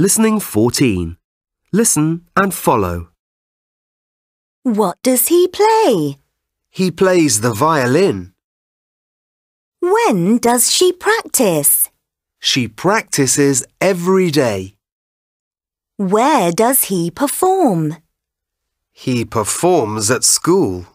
Listening 14. Listen and follow. What does he play? He plays the violin. When does she practice? She practices every day. Where does he perform? He performs at school.